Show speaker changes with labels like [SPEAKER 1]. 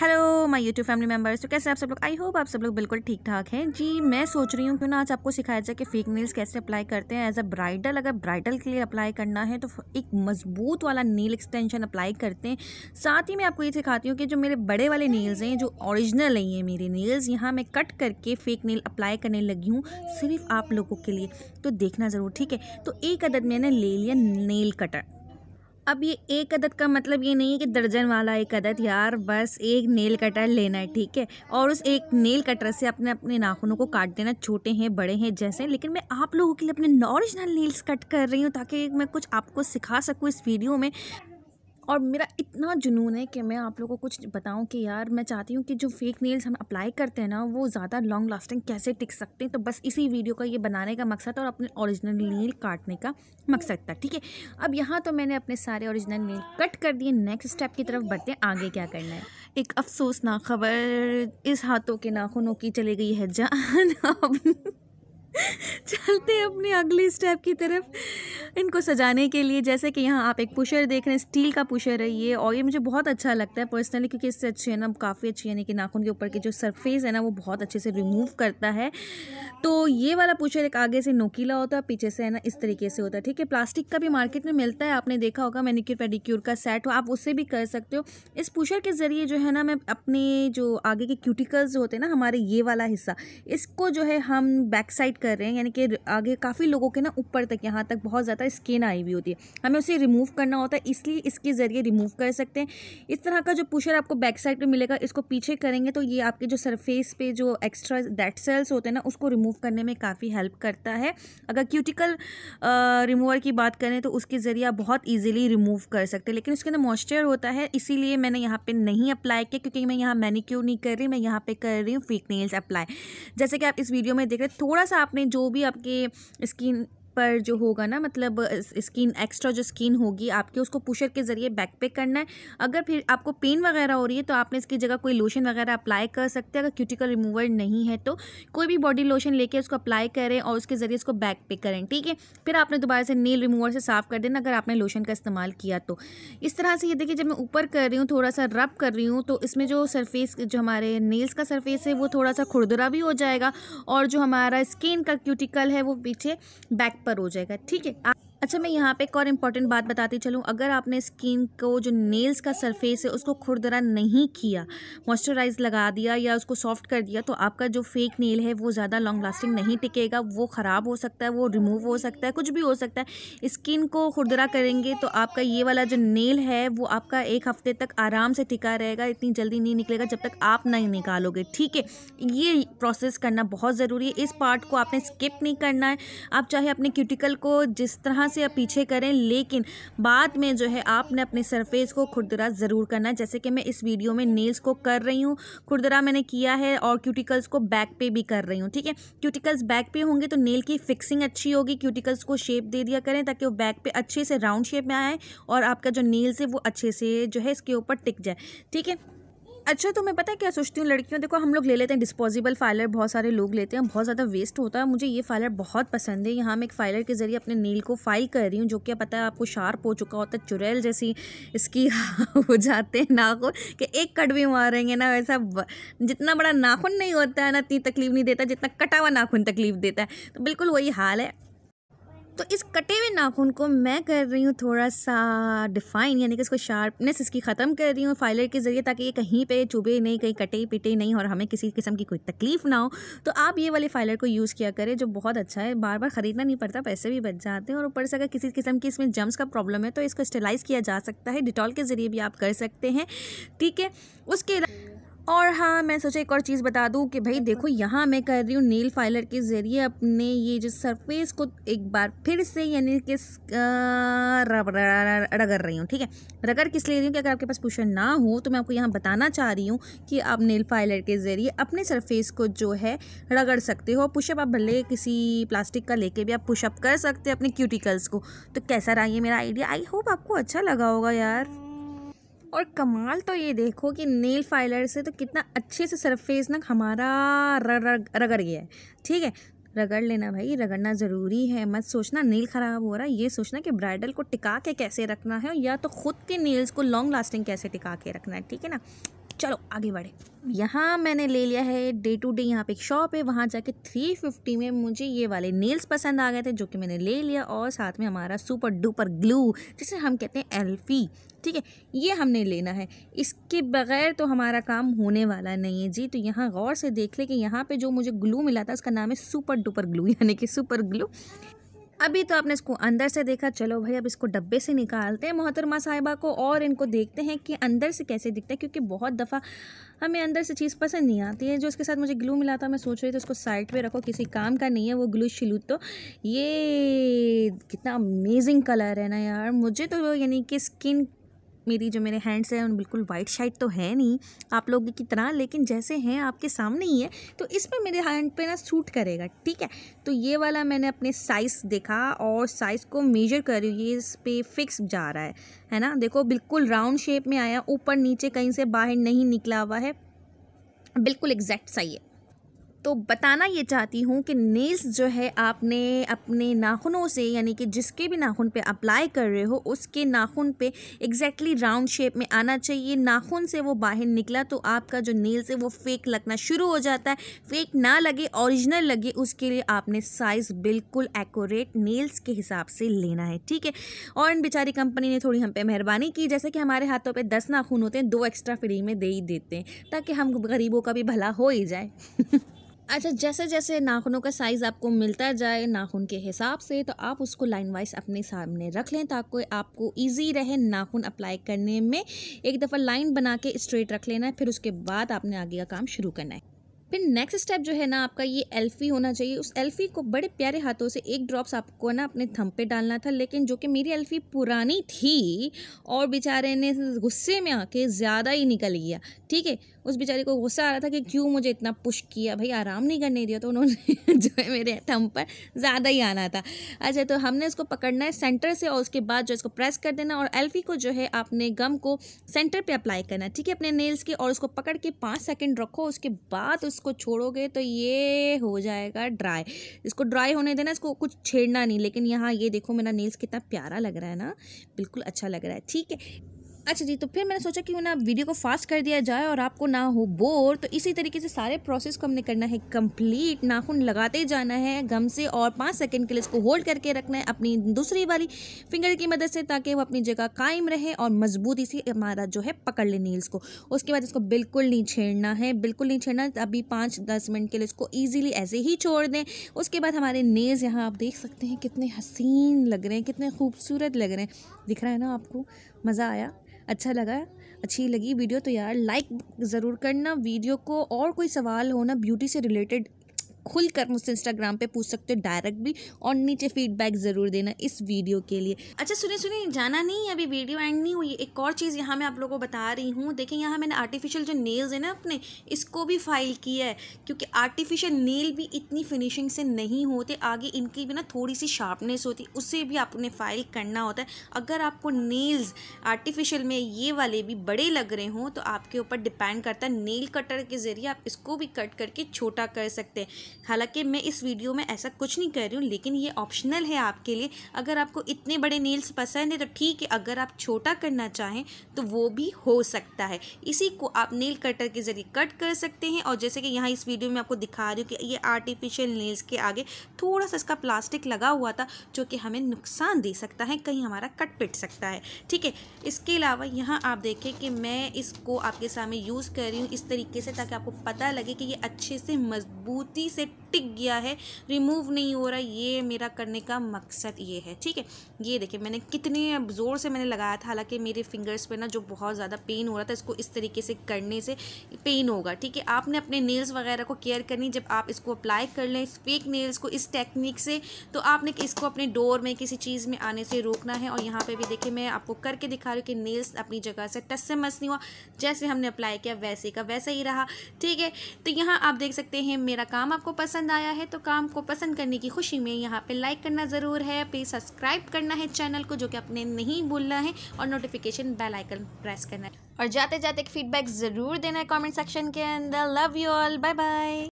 [SPEAKER 1] hello my YouTube family members तो कैसे आप सब लोग आई होप आप सब लोग बिल्कुल ठीक ठाक हैं जी मैं सोच रही हूँ क्यों ना आज आपको सिखाया जाए कि फेक नेल्स कैसे अप्लाई करते हैं एज अ ब्राइडल अगर ब्राइडल के लिए अप्लाई करना है तो एक मजबूत वाला नील एक्सटेंशन अप्लाई करते हैं साथ ही मैं आपको ये सिखाती हूँ कि जो मेरे बड़े वाले नील्स हैं जो ऑरिजिनल नहीं है मेरे नील्स यहाँ मैं कट करके फेक नील अप्लाई करने लगी हूँ सिर्फ आप लोगों के लिए तो देखना ज़रूर ठीक है तो एक अदद मैंने ले लिया नील कटर अब ये एक अदद का मतलब ये नहीं है कि दर्जन वाला एक अदद यार बस एक नेल कटर लेना है ठीक है और उस एक नेल कटर से अपने अपने नाखूनों को काट देना छोटे हैं बड़े हैं जैसे लेकिन मैं आप लोगों के लिए अपने ओरिजिनल नेल्स कट कर रही हूँ ताकि मैं कुछ आपको सिखा सकूँ इस वीडियो में और मेरा इतना जुनून है कि मैं आप लोगों को कुछ बताऊं कि यार मैं चाहती हूँ कि जो फेक नेल्स हम अप्लाई करते हैं ना वो ज़्यादा लॉन्ग लास्टिंग कैसे टिक सकते हैं तो बस इसी वीडियो का ये बनाने का मकसद और अपने ओरिजिनल नील काटने का मकसद था ठीक है अब यहाँ तो मैंने अपने सारे ओरिजिनल नील कट कर दिए नेक्स्ट स्टेप की तरफ बढ़ते हैं आगे क्या करना है एक अफसोसनाक खबर इस हाथों के नाखूनों की चली गई है जान अब चलते हैं अपने अगले स्टेप की तरफ इनको सजाने के लिए जैसे कि यहाँ आप एक पुशर देख रहे हैं स्टील का पुशर है ये और ये मुझे बहुत अच्छा लगता है पर्सनली क्योंकि इससे अच्छी है ना काफ़ी अच्छी यानी कि नाखून के ऊपर की जो सरफेस है ना वो बहुत अच्छे से रिमूव करता है तो ये वाला पुशर एक आगे से नोकीला होता है पीछे से है ना इस तरीके से होता है ठीक है प्लास्टिक का भी मार्केट में मिलता है आपने देखा होगा मैनिक्योर पेडिक्योर का सेट हो आप उससे भी कर सकते हो इस पुशर के ज़रिए जो है ना मैं अपने जो आगे के क्यूटिकल्स होते हैं ना हमारे ये वाला हिस्सा इसको जो है हम बैक साइड कर कर रहे हैं यानी कि आगे काफ़ी लोगों के ना ऊपर तक यहाँ तक बहुत ज़्यादा स्किन आई हुई होती है हमें उसे रिमूव करना होता है इसलिए इसके ज़रिए रिमूव कर सकते हैं इस तरह का जो पुशर आपको बैक साइड पर मिलेगा इसको पीछे करेंगे तो ये आपके जो सरफेस पे जो एक्स्ट्रा डेड सेल्स होते हैं ना उसको रिमूव करने में काफ़ी हेल्प करता है अगर क्यूटिकल रिमूवर की बात करें तो उसके ज़रिए आप बहुत ईजिली रिमूव कर सकते हैं लेकिन उसके अंदर मॉइस्चर होता है इसीलिए मैंने यहाँ पर नहीं अप्लाई किया क्योंकि मैं यहाँ मैनिक्योर नहीं कर रही मैं यहाँ पर कर रही हूँ फेक नेल्स अप्लाई जैसे कि आप इस वीडियो में देख रहे हैं थोड़ा सा आप आपने जो भी आपके स्किन पर जो होगा ना मतलब स्किन एक्स्ट्रा जो स्किन होगी आपके उसको पुशर के ज़रिए बैक पे करना है अगर फिर आपको पेन वगैरह हो रही है तो आपने इसकी जगह कोई लोशन वगैरह अप्लाई कर सकते हैं अगर क्यूटिकल रिमूवर नहीं है तो कोई भी बॉडी लोशन लेके उसको अप्लाई करें और उसके ज़रिए इसको बैक पे करें ठीक है फिर आपने दोबारा से नील रिमूवर से साफ़ कर देना अगर आपने लोशन का इस्तेमाल किया तो इस तरह से ये देखिए जब मैं ऊपर कर रही हूँ थोड़ा सा रब कर रही हूँ तो इसमें जो सरफेस जो हमारे नेल्स का सरफेस है वो थोड़ा सा खुरदरा भी हो जाएगा और जो हमारा स्किन का क्यूटिकल है वो पीछे बैक पर हो जाएगा ठीक है अच्छा मैं यहाँ पे एक और इम्पॉर्टेंट बात बताती चलूँ अगर आपने स्किन को जो नेल्स का सरफेस है उसको खुरदरा नहीं किया मॉइस्चराइज लगा दिया या उसको सॉफ्ट कर दिया तो आपका जो फेक नेल है वो ज़्यादा लॉन्ग लास्टिंग नहीं टिकेगा वो ख़राब हो सकता है वो रिमूव हो सकता है कुछ भी हो सकता है स्किन को खुरदरा करेंगे तो आपका ये वाला जो नेल है वो आपका एक हफ्ते तक आराम से टिका रहेगा इतनी जल्दी नहीं निकलेगा जब तक आप नहीं निकालोगे ठीक है ये प्रोसेस करना बहुत ज़रूरी है इस पार्ट को आपने स्किप नहीं करना है आप चाहे अपने क्यूटिकल को जिस तरह से आप पीछे करें लेकिन बाद में जो है आपने अपने सरफेस को खुरदरा ज़रूर करना जैसे कि मैं इस वीडियो में नेल्स को कर रही हूँ खुरदरा मैंने किया है और क्यूटिकल्स को बैक पे भी कर रही हूँ ठीक है क्यूटिकल्स बैक पे होंगे तो नेल की फिक्सिंग अच्छी होगी क्यूटिकल्स को शेप दे दिया करें ताकि वो बैक पे अच्छे से राउंड शेप में आए और आपका जो नेल्स है वो अच्छे से जो है इसके ऊपर टिक जाए ठीक है अच्छा तो मैं पता है क्या सोचती हूँ लड़कियों देखो हम लोग ले लेते हैं डिस्पोजेबल फाइलर बहुत सारे लोग लेते हैं बहुत ज़्यादा वेस्ट होता है मुझे ये फाइलर बहुत पसंद है यहाँ मैं एक फाइलर के ज़रिए अपने नील को फाइल कर रही हूँ जो कि पता है आपको शार्प हो चुका होता है चुड़ैल जैसी इसकी हो जाते हैं नाखून कि एक कट भी मारेंगे ना वैसा जितना बड़ा नाखून नहीं होता है ना इतनी तकलीफ नहीं देता जितना कटा हुआ नाखून तकलीफ देता है तो बिल्कुल वही हाल है तो इस कटे हुए नाखून को मैं कर रही हूँ थोड़ा सा डिफ़ाइन यानी कि इसको शार्पनेस इसकी ख़त्म कर रही हूँ फाइलर के ज़रिए ताकि ये कहीं पे चुभे नहीं कहीं कटे पिटे नहीं और हमें किसी किस्म की कोई तकलीफ़ ना हो तो आप ये वाले फाइलर को यूज़ किया करें जो बहुत अच्छा है बार बार ख़रीदना नहीं पड़ता पैसे भी बच जाते हैं और ऊपर से अगर किसी किस्म की इसमें जम्स का प्रॉब्लम है तो इसको स्टेलाइज़ किया जा सकता है डिटॉल के ज़रिए भी आप कर सकते हैं ठीक है उसके और हाँ मैं सोचा एक और चीज़ बता दूँ कि भाई देखो यहाँ मैं कर रही हूँ नील फाइलर के ज़रिए अपने ये जो सरफेस को एक बार फिर से यानी कि रगड़ रही हूँ ठीक है रगड़ किस ले रही हूँ कि अगर आपके पास क्वेश्चन ना हो तो मैं आपको यहाँ बताना चाह रही हूँ कि आप नील फाइलर के ज़रिए अपने सरफेस को जो है रगड़ सकते हो पुशअप आप भले किसी प्लास्टिक का लेके भी आप पुशअप कर सकते हो अपने क्यूटिकल्स को तो कैसा रहा ये मेरा आइडिया आई होप आपको अच्छा लगा होगा यार और कमाल तो ये देखो कि नेल फाइलर से तो कितना अच्छे से सरफेस ना हमारा रगड़ गया है ठीक है रगड़ लेना भाई रगड़ना ज़रूरी है मत सोचना नील ख़राब हो रहा है ये सोचना कि ब्राइडल को टिका के कैसे रखना है या तो ख़ुद के नेल्स को लॉन्ग लास्टिंग कैसे टिका के रखना है ठीक है ना चलो आगे बढ़े यहाँ मैंने ले लिया है डे टू डे यहाँ पे एक शॉप है वहाँ जाके थ्री फिफ्टी में मुझे ये वाले नेल्स पसंद आ गए थे जो कि मैंने ले लिया और साथ में हमारा सुपर डुपर ग्लू जिसे हम कहते हैं एल्फी ठीक है ये हमने लेना है इसके बगैर तो हमारा काम होने वाला नहीं है जी तो यहाँ गौर से देख ले कि यहाँ पे जो मुझे ग्लू मिला था उसका नाम है सुपर डुपर ग्लू यानी कि सुपर ग्लू अभी तो आपने इसको अंदर से देखा चलो भाई अब इसको डब्बे से निकालते हैं मोहतरमा साहिबा को और इनको देखते हैं कि अंदर से कैसे दिखता है क्योंकि बहुत दफ़ा हमें अंदर से चीज़ पसंद नहीं आती है जो इसके साथ मुझे ग्लू मिला था मैं सोच रही थी उसको साइड पे रखो किसी काम का नहीं है वो ग्लू शिलू तो ये कितना अमेजिंग कलर है ना यार मुझे तो यानी कि स्किन मेरी जो मेरे हैंड्स हैं उन बिल्कुल वाइट शाइट तो है नहीं आप लोगों की तरह लेकिन जैसे हैं आपके सामने ही है तो इसमें मेरे हैंड पे ना सूट करेगा ठीक है तो ये वाला मैंने अपने साइज़ देखा और साइज़ को मेजर कर रही हूँ ये इस पर फिक्स जा रहा है है ना देखो बिल्कुल राउंड शेप में आया ऊपर नीचे कहीं से बाहर नहीं निकला हुआ है बिल्कुल एग्जैक्ट सही है तो बताना ये चाहती हूँ कि नेल्स जो है आपने अपने नाखूनों से यानी कि जिसके भी नाखून पे अप्लाई कर रहे हो उसके नाखून पे एग्जैक्टली राउंड शेप में आना चाहिए नाखून से वो बाहर निकला तो आपका जो नेल्स है वो फेक लगना शुरू हो जाता है फेक ना लगे ओरिजिनल लगे उसके लिए आपने साइज़ बिल्कुल एकोरेट नेल्स के हिसाब से लेना है ठीक है और इन बेचारी कंपनी ने थोड़ी हम पे मेहरबानी की जैसे कि हमारे हाथों पर दस नाखून होते हैं दो एक्स्ट्रा फ्री में दे ही देते हैं ताकि हम गरीबों का भी भला हो ही जाए अच्छा जैसे जैसे नाखूनों का साइज़ आपको मिलता जाए नाखून के हिसाब से तो आप उसको लाइन वाइज अपने सामने रख लें ताकि आपको इजी रहे नाखून अप्लाई करने में एक दफ़ा लाइन बना के स्ट्रेट रख लेना है फिर उसके बाद आपने आगे का काम शुरू करना है फिर नेक्स्ट स्टेप जो है ना आपका ये एल्फी होना चाहिए उस एल्फी को बड़े प्यारे हाथों से एक ड्रॉप्स आपको ना अपने थम पे डालना था लेकिन जो कि मेरी एल्फी पुरानी थी और बेचारे ने गुस्से में आके ज़्यादा ही निकल गया ठीक है उस बेचारे को गुस्सा आ रहा था कि क्यों मुझे इतना पुश किया भाई आराम नहीं करने दिया तो उन्होंने जो है मेरे थम पर ज़्यादा ही आना था अच्छा तो हमने इसको पकड़ना है सेंटर से और उसके बाद जो इसको प्रेस कर देना और एल्फी को जो है आपने गम को सेंटर पर अप्लाई करना ठीक है अपने नेल्स के और उसको पकड़ के पाँच सेकेंड रखो उसके बाद उसको छोड़ोगे तो ये हो जाएगा ड्राई इसको ड्राई होने देना इसको कुछ छेड़ना नहीं लेकिन यहाँ ये देखो मेरा नेल्स कितना प्यारा लग रहा है ना बिल्कुल अच्छा लग रहा है ठीक है अच्छा जी तो फिर मैंने सोचा कि ना वीडियो को फास्ट कर दिया जाए और आपको ना हो बोर तो इसी तरीके से सारे प्रोसेस को हमने करना है कंप्लीट नाखून लगाते जाना है गम से और पाँच सेकंड के लिए इसको होल्ड करके रखना है अपनी दूसरी वाली फिंगर की मदद से ताकि वो अपनी जगह कायम रहे और मजबूती से हमारा जो है पकड़ ले नील्स को उसके बाद इसको बिल्कुल नहीं छेड़ना है बिल्कुल नहीं छेड़ना अभी पाँच दस मिनट के लिए इसको ईजिली ऐसे ही छोड़ दें उसके बाद हमारे नेल्स यहाँ आप देख सकते हैं कितने हसीन लग रहे हैं कितने खूबसूरत लग रहे हैं दिख रहा है ना आपको मज़ा आया अच्छा लगा अच्छी लगी वीडियो तो यार लाइक ज़रूर करना वीडियो को और कोई सवाल हो ना ब्यूटी से रिलेटेड खुल कर मुझसे इंस्टाग्राम पे पूछ सकते हो डायरेक्ट भी और नीचे फीडबैक ज़रूर देना इस वीडियो के लिए अच्छा सुनिए सुनिए जाना नहीं अभी वीडियो एंड नहीं हुई एक और चीज़ यहाँ मैं आप लोगों को बता रही हूँ देखें यहाँ मैंने आर्टिफिशियल जो नेल्स है ना अपने इसको भी फाइल किया है क्योंकि आर्टिफिशियल नेल भी इतनी फिनिशिंग से नहीं होते आगे इनकी भी ना थोड़ी सी शार्पनेस होती उसे भी आपने फाइल करना होता है अगर आपको नेल्स आर्टिफिशियल में ये वाले भी बड़े लग रहे हों तो आपके ऊपर डिपेंड करता है नेल कटर के ज़रिए आप इसको भी कट करके छोटा कर सकते हैं हालांकि मैं इस वीडियो में ऐसा कुछ नहीं कर रही हूँ लेकिन ये ऑप्शनल है आपके लिए अगर आपको इतने बड़े नेल्स पसंद है तो ठीक है अगर आप छोटा करना चाहें तो वो भी हो सकता है इसी को आप नेल कटर के ज़रिए कट कर सकते हैं और जैसे कि यहाँ इस वीडियो में आपको दिखा रही हूँ कि ये आर्टिफिशियल नेल्स के आगे थोड़ा सा इसका प्लास्टिक लगा हुआ था जो कि हमें नुकसान दे सकता है कहीं हमारा कट पिट सकता है ठीक है इसके अलावा यहाँ आप देखें कि मैं इसको आपके सामने यूज़ कर रही हूँ इस तरीके से ताकि आपको पता लगे कि ये अच्छे से मजबूती से से टिक गया है रिमूव नहीं हो रहा ये मेरा करने का मकसद ये है ठीक है ये देखिए मैंने कितने ज़ोर से मैंने लगाया था हालांकि मेरे फिंगर्स पे ना जो बहुत ज़्यादा पेन हो रहा था इसको इस तरीके से करने से पेन होगा ठीक है आपने अपने नेल्स वगैरह को केयर करनी जब आप इसको अप्लाई कर लें फेक नेल्स को इस टेक्निक से तो आपने इसको अपने डोर में किसी चीज़ में आने से रोकना है और यहाँ पर भी देखिए मैं आपको करके दिखा रही हूँ कि नेल्स अपनी जगह से टस से मस नहीं हुआ जैसे हमने अप्लाई किया वैसे का वैसा ही रहा ठीक है तो यहाँ आप देख सकते हैं मेरा काम आपको आपको पसंद आया है तो काम को पसंद करने की खुशी में यहाँ पे लाइक करना ज़रूर है प्लीज़ सब्सक्राइब करना है चैनल को जो कि आपने नहीं भूलना है और नोटिफिकेशन बेल आइकन प्रेस करना है और जाते जाते फीडबैक ज़रूर देना है कॉमेंट सेक्शन के अंदर love you all bye bye